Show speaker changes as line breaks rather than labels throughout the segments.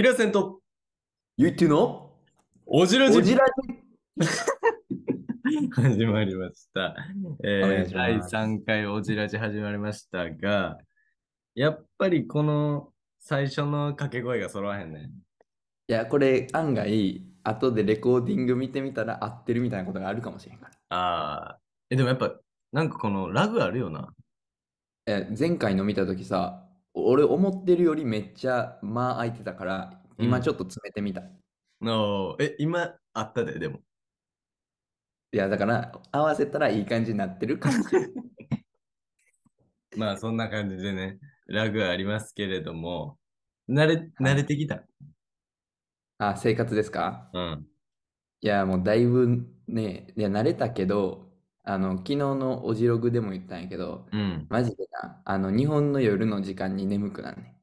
ヒラセンと、ゆってのおじらじじらじ。始まりました。えー第ま3回おじらじ始まりましたが、やっぱりこの最初の掛け声が揃わへんね。
いや、これ案外、後でレコーディング見てみたら合ってるみたいなことがあるかもしれんから。ああ。え、でもやっぱ、なんかこのラグあるよな。え、前回の見たときさ、俺思ってるよりめっちゃ間空いてたから、今ちょっと詰めてみた。のえ、今あったで、でも。
いや、だから
合わせたらいい感じにな
ってる感じ。まあ、そんな感じでね、ラグありますけれども、慣れ慣れてきた。あ、生活ですか
うん。いや、もうだいぶね、いや、慣れたけど、あの昨日のおじログでも言ったんやけど、うん、マジでなあの日本の夜の時間に眠くなんね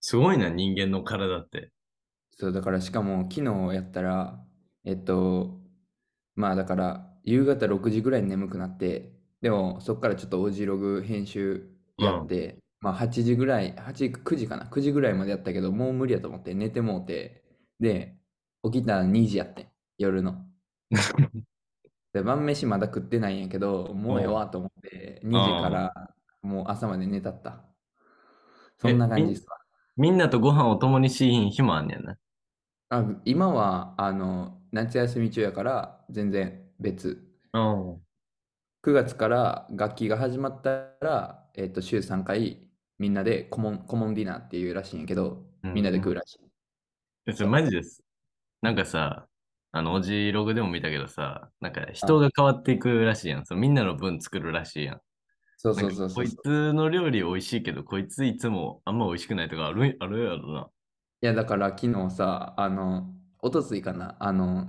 すごいな人間の体ってそうだからしかも昨日やったらえっとまあだから夕方6時ぐらいに眠くなってでもそっからちょっとおじログ編集やって、うん、まあ8時ぐらい9時かな9時ぐらいまでやったけどもう無理やと思って寝てもうてで起きたら2時やって夜の で晩飯まだ食ってないんやけど、もうよわと思って、2時から
もう朝まで寝たった。そんな感じですわ。みんなとご飯を共にしひん日もあんねんな。あ今は、あ
の、夏休み中やから全然別。9月から楽器が始まったら、えっ、ー、と、週3回みんなでコモンコモンデ
ィナーっていうらしいんやけど、みんなで食うらしい。うん、マジです。なんかさ、あの、おじログでも見たけどさ、なんか人が変わっていくらしいやん。そみんなの分作るらしいやん。そうそうそうそう。こいつの料理美味しいけど、こいついつもあんま美味しくないとかある あるやろな。いや、だから昨日さ、あの、おとついかな、
あの、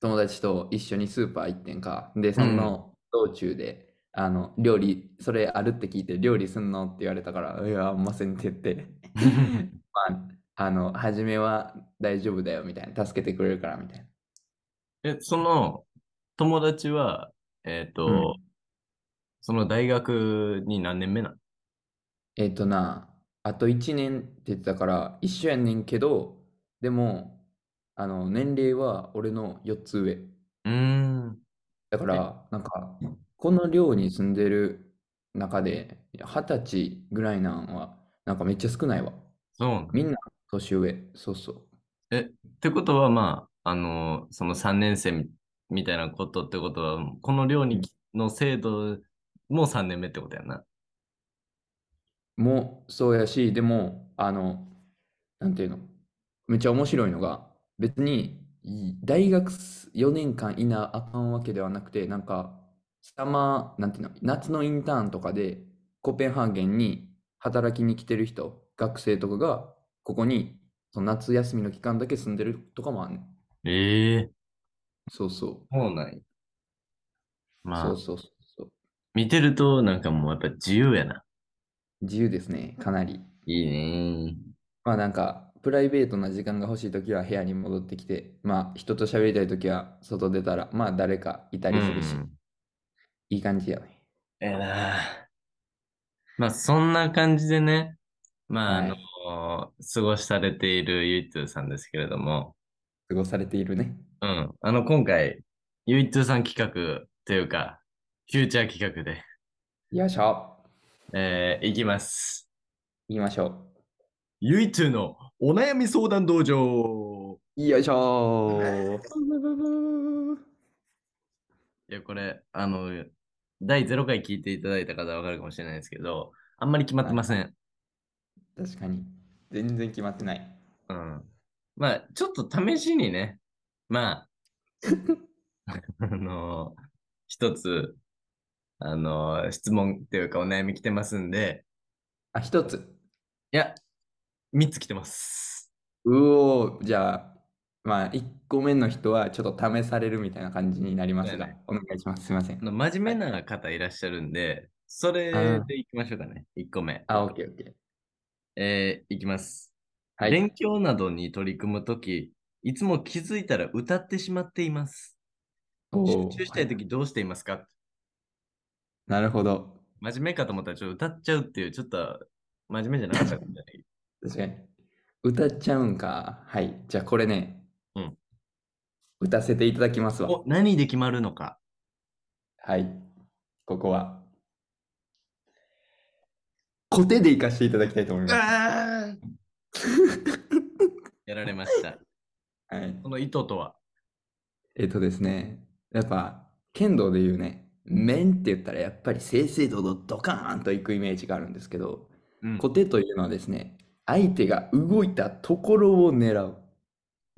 友達と一緒にスーパー行ってんか。で、その道中で、うん、あの、料理、それあるって聞いて、料理すんのって言われたから、いや、ませんって言って。まああの、初めは大丈夫だよみたいな、助けてくれ
るからみたいな。え、その友達は、えっ、ー、と、うん、その大学に何年目なのえっ、ー、とな、
あと1年って言ってたから、一緒やねんけど、でも、あの、年齢は俺の4つ上。うん。だから、なんか、この寮に住んでる中で、20歳ぐらいなんは、なんかめっちゃ少ないわ。
そうみんな
年上、そうそう。
え、ってことは、まあ、あの、その3年生みたいなことってことは、この寮にの制度も3年目ってことやな。もそうやし、
でも、あの、なんていうの、めっちゃ面白いのが、別に大学4年間いなあかんわけではなくて、なんか、サマー、なんていうの、夏のインターンとかで、コペンハーゲンに働きに来てる人、学生とかが、ここにその夏休みの期間だけ住んでるとかもあるね
ん。ええそうそう。そうなんまあ、そうそうそう。見てるとなんかもうやっぱ自由やな。自由ですね、かなり。
いいねまあなんか、プライベートな時間が欲しいときは部屋に戻ってきて、まあ人と喋りたいときは外出たら、まあ誰かいたりするし、うんいい感
じやね。ええなまあそんな感じでね、まあ、あの、はい過ごされているゆいつーさんですけれども。過ごされているね。うん。あの、今回、ゆいつーさん企画というか、フューチャー企画で。よいしょ。えー、いきます。いきましょう。ゆいつーのお悩み相談道場。よいしょいや、これ、あの、第0回聞いていただいた方はわかるかもしれないですけど、あんまり決まってません。確かに。全然決まってない。うん。まあ、ちょっと試しにね、まあ、あのー、一つ、あのー、質問っていうかお悩み来てますんで。あ、一つ。いや、三つ来てます。うおじゃあ、まあ、一
個目の人はちょっと試されるみたいな感じになりますが、ね、お願いします。すみません。
真面目な方いらっしゃるんで、それでいきましょうかね。一個目。あ、オッケーオッケー。えー、いきます。はい、勉強などに取り組むとき、いつも気づいたら歌ってしまっています。集中したいときどうしていますか、はい、なるほど。真面目かと思ったらちょっと歌っちゃうっていう、ちょっと真面目じゃなかったんじゃない
確かに。歌っちゃうんか。はい。じゃあこれね。うん。歌せていただきますわ。お、何で決まるのか。はい。
ここは。コテで行かしていただきたいと思います。やられました。はい。この意図
とはえっとですね、やっぱ剣道で言うね、面って言ったらやっぱり正々堂々ドカーンといくイメージがあるんですけど、うん、コテというのはですね、相手が動いたところを狙う。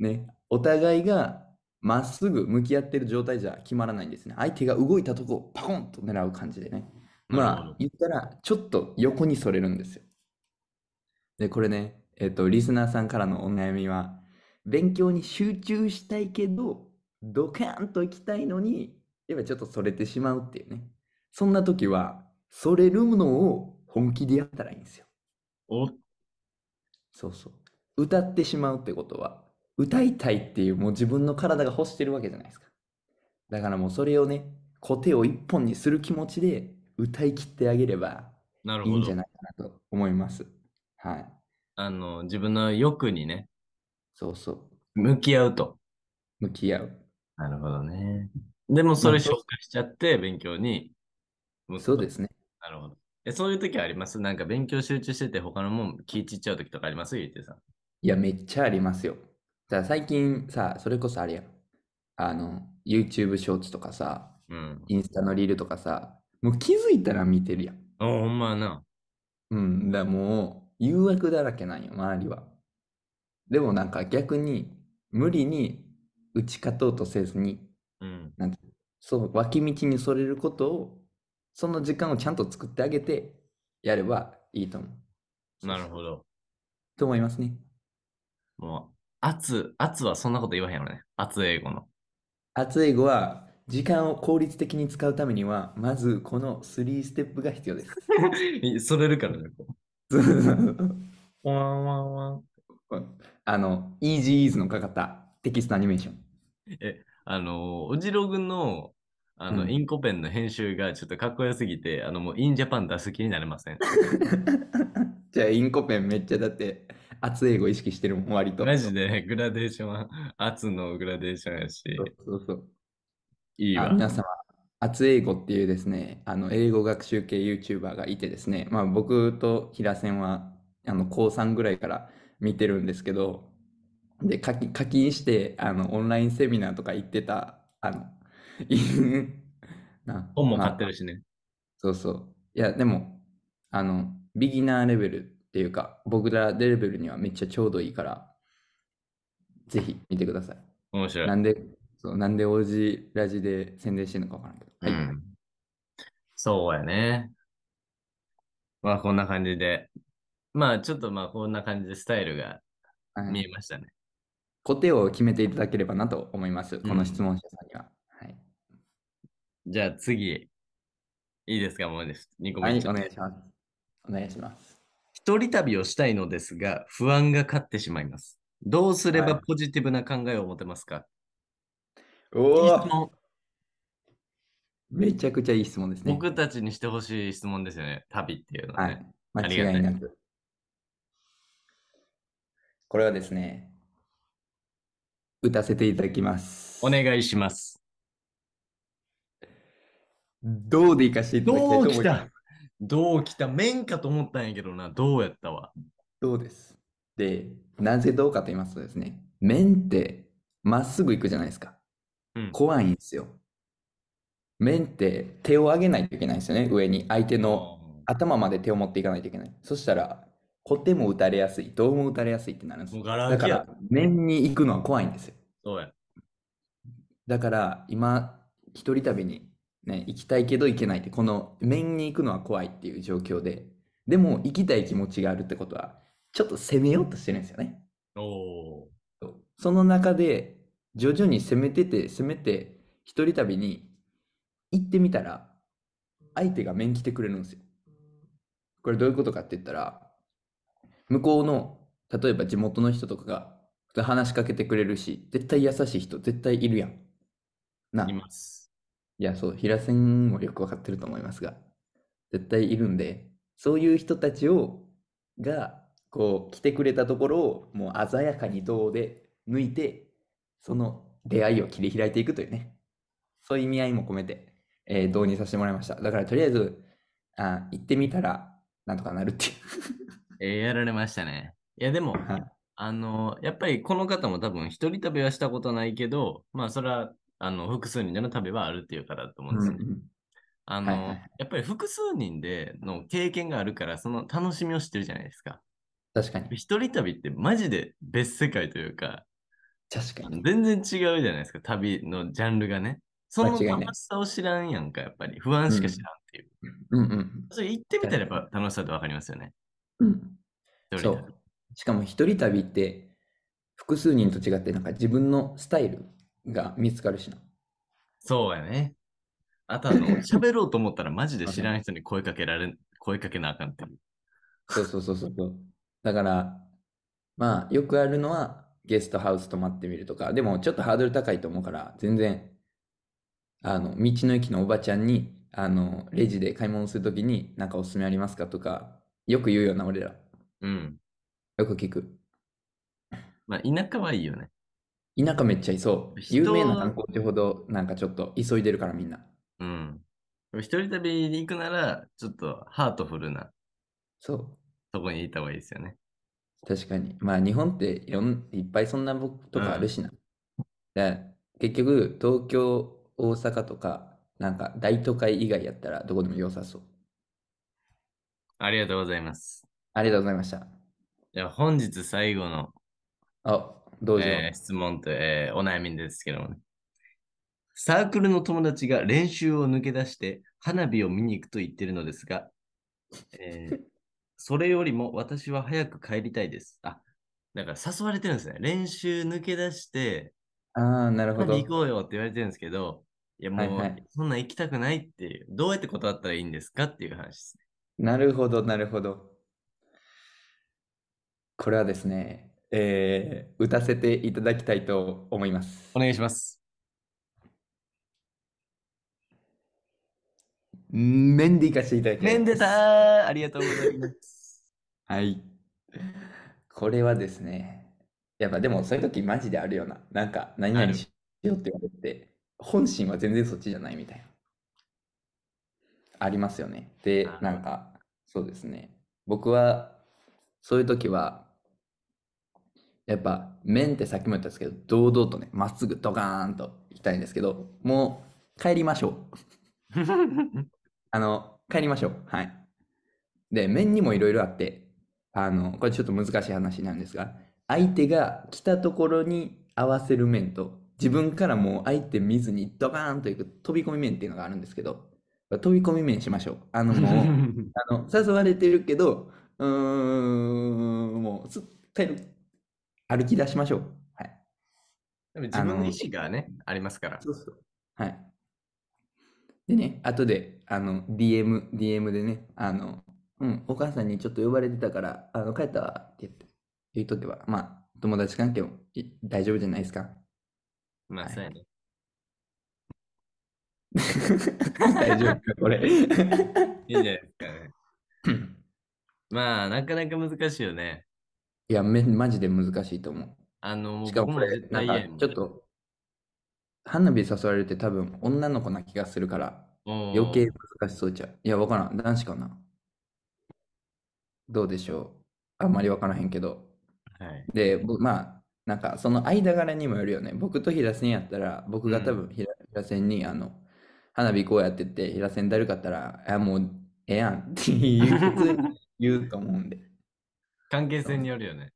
ね、お互いがまっすぐ向き合ってる状態じゃ決まらないんですね。相手が動いたとこをパコンと狙う感じでね。まあ、言ったら、ちょっと横にそれるんですよ。で、これね、えっ、と、リスナーさんからのお悩みは、勉強に集中したいけど、ドカーンと行きたいのに、やっぱちょっとそれてしまうっていうね。そんな時は、それるのを本気でやったらいいんですよ。おそうそう。歌ってしまうってことは、歌いたいっていうもう自分の体が欲してるわけじゃないですか。だからもうそれをね、コテを一本にする気持ちで歌い切ってあげれば
いいんじゃないかなと思います。はい。あの、自分の欲にね。そうそう。向き合うと。向き合う。なるほどね。でもそれ消化しちゃって勉強にそうですね。なるほど。え、そういう時ありますなんか勉強集中してて他のもん気散っちゃう時とかありますゆうてさん。
いや、めっちゃありますよ。だ最近さ、それこそあれや。あの、YouTube ショーツとかさ、うん、インスタのリールとかさ、もう気づいたら見てるやん。
ほんまやな。うん、だもう誘
惑だらけなんよ、周りは。でもなんか逆に無理に打ち勝とうとせずに、うん、なんてそう脇道にそれることをその時間をちゃんと作ってあげてやればいいと思
う。なるほど。と思いますね。もう、圧、圧はそんなこと言わへんよね。圧英語の。
圧英語は時間を効率的に使うためには、まずこの3ステップが必要で
す。それるからね。こうワンワンワン。あの、イージーイーズのかかったテキストアニメーション。え、あの、おじろぐの、あの、うんインコペンの編集がちょっとかっこよすぎて、あの、もうインジャパン出す気になれません。じゃあ、インコペンめっちゃだって、熱英語意識してるもん、割と。マジでグラデーションは、圧のグ
ラデーションやしそ、うそうそう。いいわ。皆様、熱英語っていうですね、あの英語学習系 YouTuber がいてですね、まあ、僕と平瀬はあの高3ぐらいから見てるんですけど、で課金課金してあのオンラインセミナーとか行ってた、あのな本も買ってるしね、まあ。そうそう。いや、でも、あの、ビギナーレベルっていうか、僕らレベルにはめっちゃちょうどいいから、ぜひ見てください。面白い。なんでそうなんで王子ラジで宣伝してるのかわからんけど。
はい、うん。そうやね。まあ、こんな感じで。まあ、ちょっとまあ、こんな感じでスタイルが見えましたね。
固、定、を決めていただければなと思います。この質問者さんには。
うん、はい、じゃあ次、いいですか、もうです。2個目、はい、お願いします。お願いします。一人旅をしたいのですが、不安が勝ってしまいます。どうすればポジティブな考えを持てますか、はい、おいい質問。めちゃくちゃいい質問ですね。僕たちにしてほしい質問ですよね。旅っていうのははい。間違いありがなく。
これはですね、打たせていただ
きます。お願いします。どうでいかしていただきたいとどう思います。たどう来た面かと思ったんやけどな。どうやったわ。
どうです。で、なぜどうかと言いますとですね、面ってまっすぐ行くじゃないですか。怖いんですよ。面って手を上げないといけないんですよね、上に。相手の頭まで手を持っていかないといけない。そしたら、こても打たれやすい、どうも打たれやすいってなるんですよ。だから、面に行くのは怖いんですよ。そうや。だから今一人旅にね行きたいけど行けないってこの面に行くのは怖いっていう状況ででも行きたい気持ちがあるってことはちょっと攻めようとしてるんですよねおその中で徐々に攻めてて、攻めて、一人旅に行ってみたら、相手が面来てくれるんですよ。これどういうことかって言ったら、向こうの、例えば地元の人とかが話しかけてくれるし、絶対優しい人、絶対いるやん。な。います。いや、そう、平線もよくわかってると思いますが、絶対いるんで、そういう人たちを、が、こう、来てくれたところを、もう鮮やかに銅で抜いて、その出会いを切り開いていくというね、そういう意味合いも込めて、えー、導入させてもらいました。だからとりあえず、あ行ってみたらなんとかなるっていう
えやられましたね。いやでも、あの、やっぱりこの方も多分一人旅はしたことないけど、まあそれはあの複数人での旅はあるっていうからだと思うんですよね。うんあの、はいはい、やっぱり複数人での経験があるから、その楽しみを知ってるじゃないですか。確かに。一人旅ってマジで別世界というか、確かに。全然違うじゃないですか、旅のジャンルがね。その楽しさを知らんやんか、やっぱり。不安しか知らんっていう。うん、うん、それ行ってみたらやっぱ楽しさってわかりますよね。うん。そ
う。しかも一人旅って、複数人と違って、なんか自分のスタイル
が見つかるしな。そうやね。あとあの、喋ろうと思ったらマジで知らん人に声かけられ、声かけなあかんって。そうそうそうそう。だから、
まあ、よくあるのは、ゲストハウス泊まってみるとか、でもちょっとハードル高いと思うから、全然、あの、道の駅のおばちゃんに、あの、レジで買い物するときに、なんかおすすめありますかとか、よく言うような、俺ら。うん。よく聞く。まあ、田舎はいいよね。田舎めっちゃいそう。有名な観光地ほど、なんかちょっと急いでるからみんな。
うん。でも一人旅に行くなら、ちょっとハートフルな、そう。そこにいた方がいいですよね。
確かに。まあ、日本っていろん、いっぱいそんなとこあるしな。で、結局、東京、大阪とか、なんか大都会以外やったらどこでも良さそう。
ありがとうございます。ありがとうございました。じゃあ本日最後の、あ、どうぞ。えー質問と、えーお悩みですけどもね。サークルの友達が練習を抜け出して花火を見に行くと言ってるのですが、えーそれよりも私は早く帰りたいです。あ、だから誘われてるんですね。練習抜け出して、ああ、なるほど。行こうよって言われてるんですけど、いやもう、はいはい、そんなん行きたくないっていう、どうやって断ったらいいんですかっていう話ですね。なるほど、なるほど。
これはですね、えー、打たせていただきたいと思います。
お願いします。
面で行かせていただきます。面
でたありがとうございます。
はい。これはですね、やっぱでもそういう時マジであるような、なんか何々しようって言われて、本心は全然そっちじゃないみたいな。ありますよね。で、なんか、そうですね。僕は、そういう時は、やっぱ、面ってさっきも言ったんですけど、堂々とね、まっすぐドカーンと行きたいんですけど、もう、帰りましょ
う。
あの、帰りましょう。はい。で、面にもいろいろあって、あの、これちょっと難しい話なんですが、相手が来たところに合わせる面と、自分からもう相手見ずにドカーンといく飛び込み面っていうのがあるんですけど、飛び込み面しましょう。あのもう、あの誘われてるけど、うーん、もうすっかり歩き出しましょう。はい。
でも自分の意思がね、ありますから。そうそう。
はい。でね、後で、あの、DM、DM でね、あの、うん、お母さんにちょっと呼ばれてたから、あの、帰ったわって言って、言うとけば、まあ、友達関係も大丈夫じゃないですか。
まあ、そうやね。大丈夫か、これ。いいじゃないですかね。まあ、なかなか難しいよね。
いや、めマジで難しいと思う。
あの、しかもこれ、なんか、ちょっと、
花火誘われるって多分女の子な気がするから、
余計
難しそうじゃん。いや、分からん。男子かな。どうでしょう。あんまり分からへんけど。はい、で、まあ、なんかその間柄にもよるよね。僕と平にやったら、僕が多分平,、瀬にあの花火こうやってて、平瀬だるかったら、あ、もうええやんって言う 言うと思うんで。
関係性によるよね。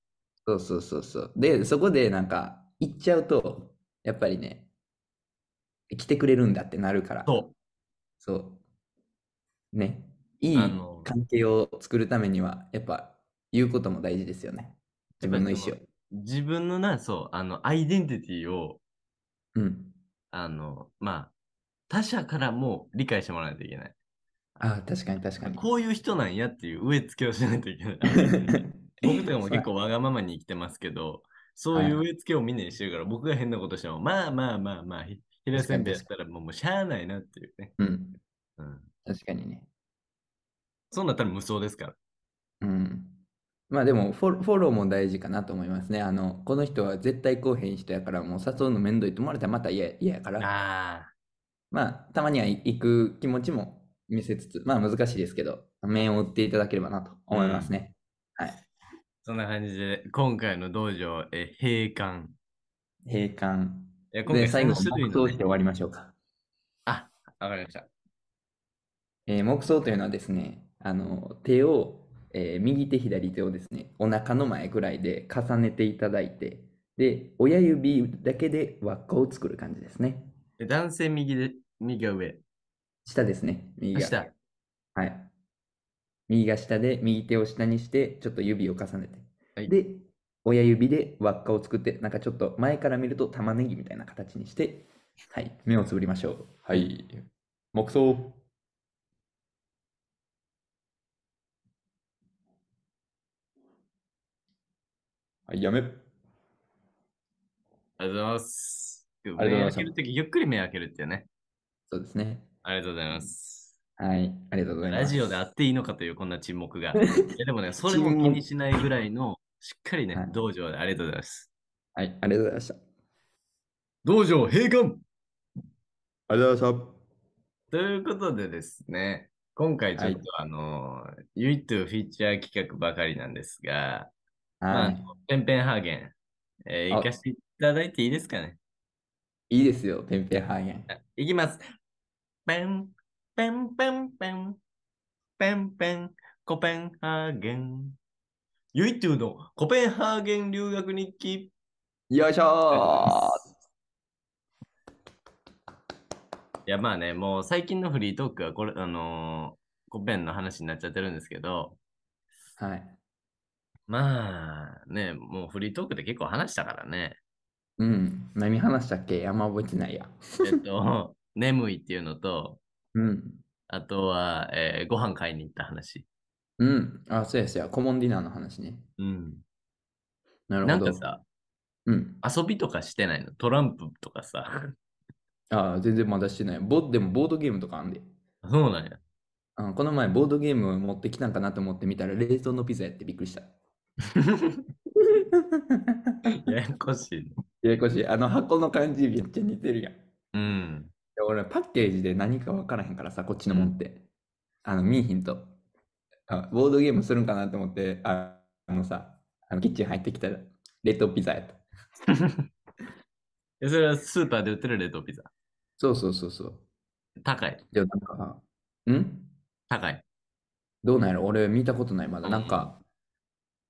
そうそうそうそう。で、そこでなんか言っちゃうと、やっぱりね、来てくれるんだってなるから。そう。そうね。いいあの関係を作るためには、やっぱ言うことも大事です
よね。自分の意思を。自分のな、そう、あの、アイデンティティを、うん。あの、まあ、他者からも理解してもらわないといけない。
ああ、確かに確かに。こ
ういう人なんやっていう植え付けをしないといけない。僕とかも結構わがままに生きてますけど、そういう植え付けをみんなにしてるから、僕が変なことしても、まあまあまあまあ、平せんべいやったらもうもうしゃあないなっていうね。うん。うん、確かにね。そうなったら無双ですから。う
ん。まあでもフォ、フォローも大事かなと思いますね。あの、この人は絶対来おへん人やから、もう誘うの面倒いと思われたらまた嫌嫌やから。ああ。まあ、たまには行く気持ちも見せつつ、まあ難しいですけど、面を打っていただければなと思いますね。うん、は
い。そんな感じで、今回の道場、え閉館。閉館。え今回最後、に
想して終わりましょうか。
あ、わかりました。
えー、目想というのはですね、あの手を、えー、右手、左手をですね、お腹の前ぐらいで重ねていただいて、で、親指だけで輪っかを作る感じですね。男性右で、右が上。下ですね。右が下。はい。右が下で、右手を下にして、ちょっと指を重ねて。はい、で、親指で輪っかを作って、なんかちょっと前から見ると玉ねぎみたいな形にして、はい、目をつぶりましょう。はい、黙想。
はい、やめ。ありがとうございます。目開けるゆっくり目開けるってね。そうですね。ありがとうございます。
はい、ありがとうございます。ラジオで
あっていいのかという、こんな沈黙が。でもね、それも気にしないぐらいのしっかりね、はい、道場でありがとうございます。はい、ありがとうございました。道場閉館ありがとうございました。ということでですね、今回ちょっと、はい、あの、ユイトフィーチャー企画ばかりなんですが、はい、ペンペンハーゲン、えー、行かせていただいていいですかねいいですよ、ペンペンハーゲン。いきます。ペン、ペンペンペン、ペンペン、コペンハーゲン。ゆいっていうのコペンハーゲン留学日記。よいしょいやまあね、もう最近のフリートークはこれ、あのー、コペンの話になっちゃってるんですけど、はい。まあね、もうフリートークで結構話したからね。
うん、何話したっけあんま覚えてないや。
えっと、眠いっていうのと、うん。あとは、えー、ご飯買いに行った話。
うん。あ、そうやそうや。コモンディナーの話ね。うん。なるほなど。んか
さ、うん。遊びとかしてないのトランプとかさ。
あ全然まだしてない。ボでもボードゲームとかあんで。そうなんや。あこの前ボードゲームを持ってきたんかなと思ってみたら冷凍のピザやってびっくりした。ややこしいね。ややこしい。あの箱の感じめっちゃ似てるやん。うん。俺パッケージで何か分からへんからさ、こっちのもんって。あの、見えひんと。あボードゲームするんかなと思って、あのさ、あのキッチン入ってきたら、冷凍ピザやった。
それはスーパーで売ってる冷凍ピザ。そうそうそうそう。高い。じなんか、ん
高い。どうなんやろ俺見たことない、まだ。なんか、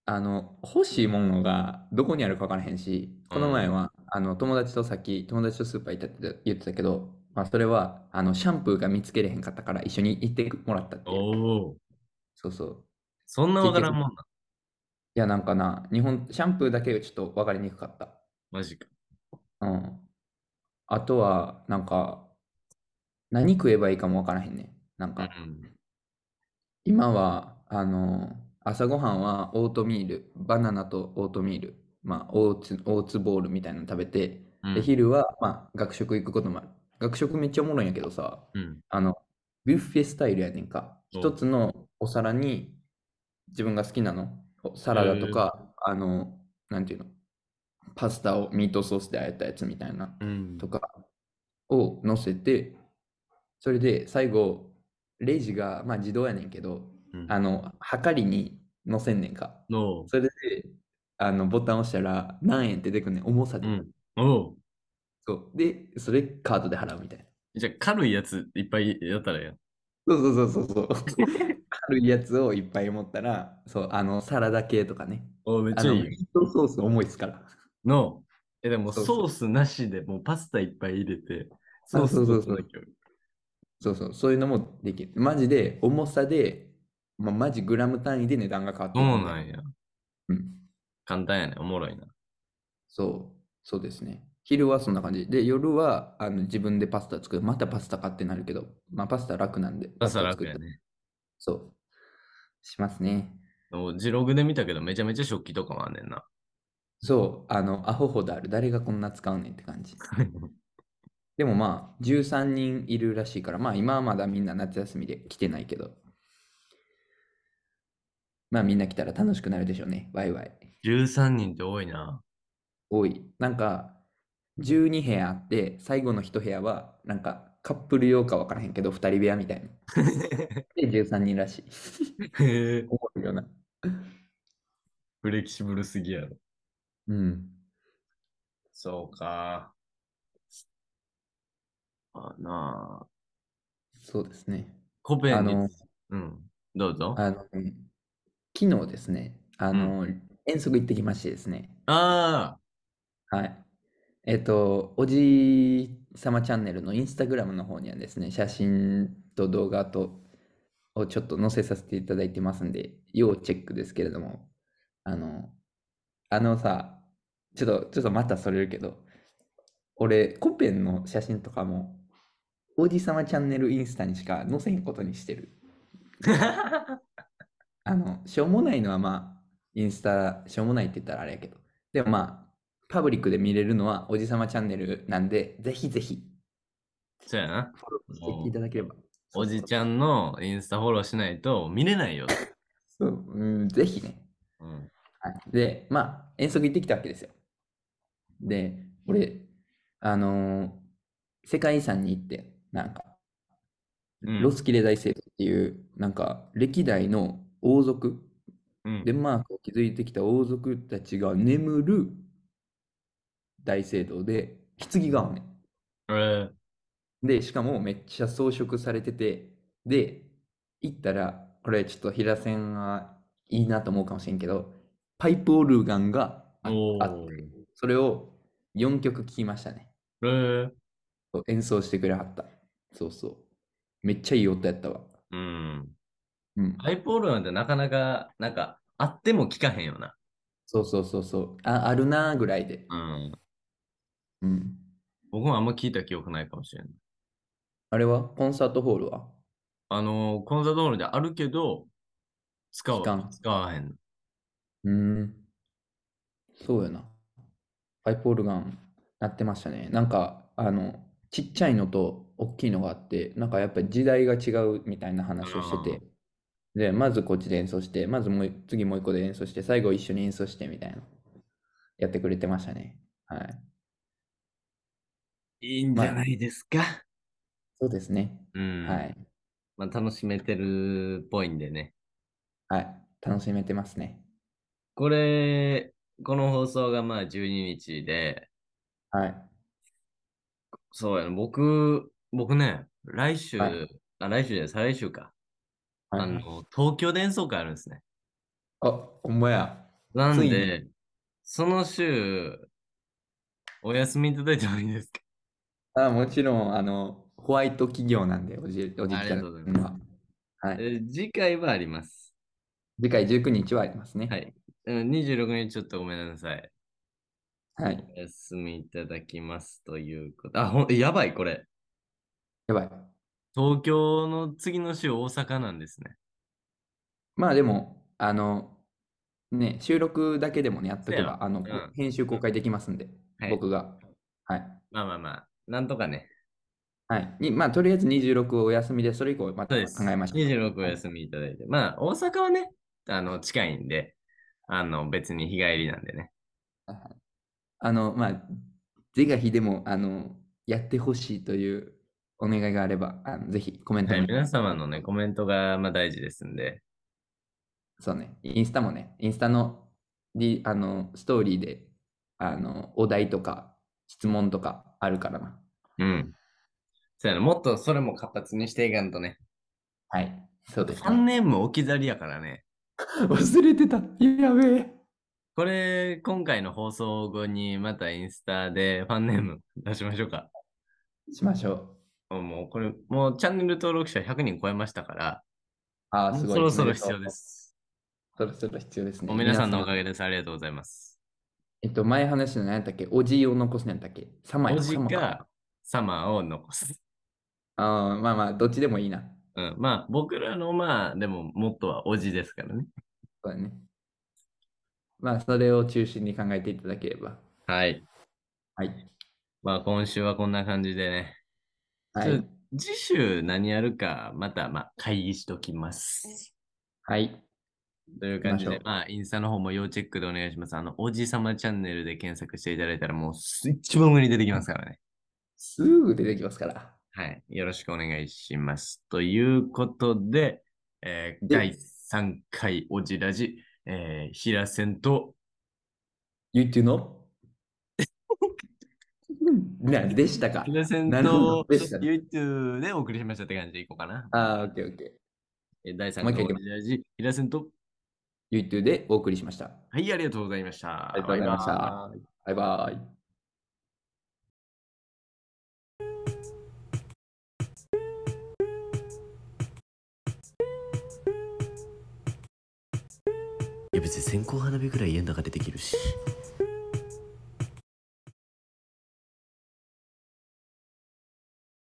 あの、欲しいものがどこにあるか分からへんし、この前は、あの友達とさっき、友達とスーパー行ったって言ってたけど、まあ、それはあのシャンプーが見つけれへんかったから一緒に行ってもらったっていう。そうそう。そんなわからんもんな。いや、なんかな、日本、シャンプーだけちょっとわかりにくかった。
マジか。うん。
あとは、なんか、何食えばいいかもわからへんね。なんか、うん、今は、あの、朝ごはんはオートミール、バナナとオートミール、まあ、オーツ、オーツボールみたいなの食べて、うん、で昼は、まあ、学食行くこともある。学食めっちゃおもろいんやけどさ、うん、あの、ビュッフェスタイルやねんか。一つのお皿に自分が好きなの、サラダとか、あの、なんていうの、パスタをミートソースであえたやつみたいな、とかを乗せて、それで最後、レジが、まあ自動やねんけど、うん、あの、はかりに乗せんねんか。それで、あの、ボタン押したら何円って出てくんねん、重さで。うん、そう。で、それカードで払うみたいな。
じゃあ、軽いやついっぱいやったらやん。そうそうそう
そうそう。軽いやつをいっぱい持ったら、そう、あの、サラダ系とかね。おめっちゃいいミートソース重いっすから。
の、え、でもソースなしでもうパスタいっぱい入れて、そうそうそう。そうそう、そういうのもできる。マジで
重さで、まあ、マジグラム単位で値段が変わってる。そうなん
や。う
ん。簡単やね。おもろいな。そう、そうですね。昼はそんな感じ。で、夜はあの自分でパスタ作る。またパスタ買ってなるけど、まあパスタ楽なんで。
パスタ楽やね。そう。しますね。ジログで見たけど、めちゃめちゃ食器とかもあんねんな。そう、あの、アホホだ、ある。誰がこんな使うねんって感じ。
でもまあ、13人いるらしいから、まあ今はまだみんな夏休みで来てないけど、まあみんな来たら楽しくなるでしょうね。ワイワイ。13人って多いな。多い。なんか、12部屋あって、最後の1部屋は、なんかカップル用か分からへんけど、2人部屋みたいな。で、13人らしい。へえ。思うな。フレキシブ
ルすぎやろ。うん。そうか。あなあ。そうですね。コペンあの、うん、どうぞ。あの、
昨日ですね、
あの、うん、
遠足行ってきましてですね。
あ
あ。はい。えっと、おじさまチャンネルのインスタグラムの方にはですね、写真と動画とをちょっと載せさせていただいてますんで、要チェックですけれども、あの、あのさ、ちょっと、ちょっとまたそれるけど、俺、コペンの写真とかも、おじさまチャンネルインスタにしか載せんことにしてる。あの、しょうもないのはまあ、インスタ、しょうもないって言ったらあれやけど、でもまあ、パブリックで見れるのはおじさまチャンネルなんで、ぜ
ひぜひ。そうやな。フォローしていただければ。おじちゃんのインスタフォローしないと見れないよ。
そう、うん、ぜひ
ね、うんはい。で、
まあ、遠足行ってきたわけですよ。で、俺、
あの
ー、世界遺産に行って、なんか、ロスキレ大聖堂っていう、なんか、歴代の王族、うん、デンマークを築いてきた王族たちが眠る大聖堂で、棺があんねん。えで、しかもめっちゃ装飾されてて、で、行ったら、これちょっと平線はいいなと思うかもしれんけど、パイプオルガンがああって、それを4曲聴きましたね。えそう演奏してくれはった。そうそう。めっちゃいい音やったわ。うん。
うん。パイプオルガンってなかなか、なんか、あっても聞かへんよな。そうそうそうそう。ああるなーぐらいで。うん。うん。僕もあんま聞いた記憶ないかもしれない。
あれはコンサートホールは
あのー、コンサートホールであるけど、使わ使わへん。うん。
そうやな。パイプオルガンなってましたね。なんか、あの、ちっちゃいのと大きいのがあって、なんかやっぱり時代が違うみたいな話をしてて、で、まずこっちで演奏して、まずもう次もう一個で演奏して、最後一緒に演奏してみたいな、
やってくれてましたね。はい。いいんじゃないですか。まあ、そうですね。うん。はい。まあ、楽しめてるっぽいんでね。はい。楽しめてますね。これ、この放送がまあ12日で。はい。そうやね。僕、僕ね、来週、はい、あ、来週じゃない、再来週か。はい、あの、東京で演奏会あるんですね。あ、ほんまや。なんで、その週、お休みいただいてもいいですかあもちろん、あの、ホワイト企業なんで、おじおじありが
はい、えー、次回はあります。次回19日はありますね。はい。
26日ちょっとごめんなさい。はい。お休みいただきますということ。あ、ほん、やばい、これ。やばい。東京の次の週、大阪なんですね。
まあでも、あの、ね、収録だけでもね、やっとけば、あの、うん、編集公開できますんで、はい、僕が。はい。
まあまあまあ、なんとかね。はい。にまあ、とりあえず26をお休みで、それ以降また考えましょう。26お休みいただいて。まあ、大阪はね、あの、近いんで、あの、別に日帰りなんでね。
あの、まあ、是が非でも、あの、やってほしいというお願いがあれば、あのぜひコメント、はい、皆
様のね、コメントが、まあ、大事ですんで。
そうね、インスタもね、インスタのあのストーリーであのお題とか質問とかあるからな。
うん。そうやな、もっとそれも活発にしていかんとね。はい。そうです、ね。3年も置き去りやからね。忘れてた。やべえ。これ、今回の放送後にまたインスタでファンネーム出しましょうか。しましょう。もうこれ、もうチャンネル登録者100人超えましたから、あすごいそろそろ必要です。そろそろ必要ですね。皆さんのおかげです。ありがとうございます。
えっと、前話したの何だっけおじを残すなんだっけサマおじか
サマを残す。ああ、まあまあ、どっちでもいいな。うん、まあ、僕らのまあ、でも、もっとはおじですからね。そうだね。まあ、そ
れを中心に考えていただければ。
はい。はい。まあ、今週はこんな感じでね。はい。次週何やるか、また、まあ、会議しときます。はい。という感じで、まあ、インスタの方も要チェックでお願いします。あの、おじさまチャンネルで検索していただいたら、もう一番上に出てきますからね。すぐ出てきますから。はい。よろしくお願いします。ということで、えー、第3回おじラジ、えー、平線と、ゆっていうのなん でしたか平線と、YouTube でお送りしましたって感じでいこうかな。ああ、オッケーオッケー。第3回おじラ平線と、ゆいとでお送りしました。はい、ありがとうございました。ありがとうございました。バイバイ。いや別に線香花火ぐらい家の中でできるし。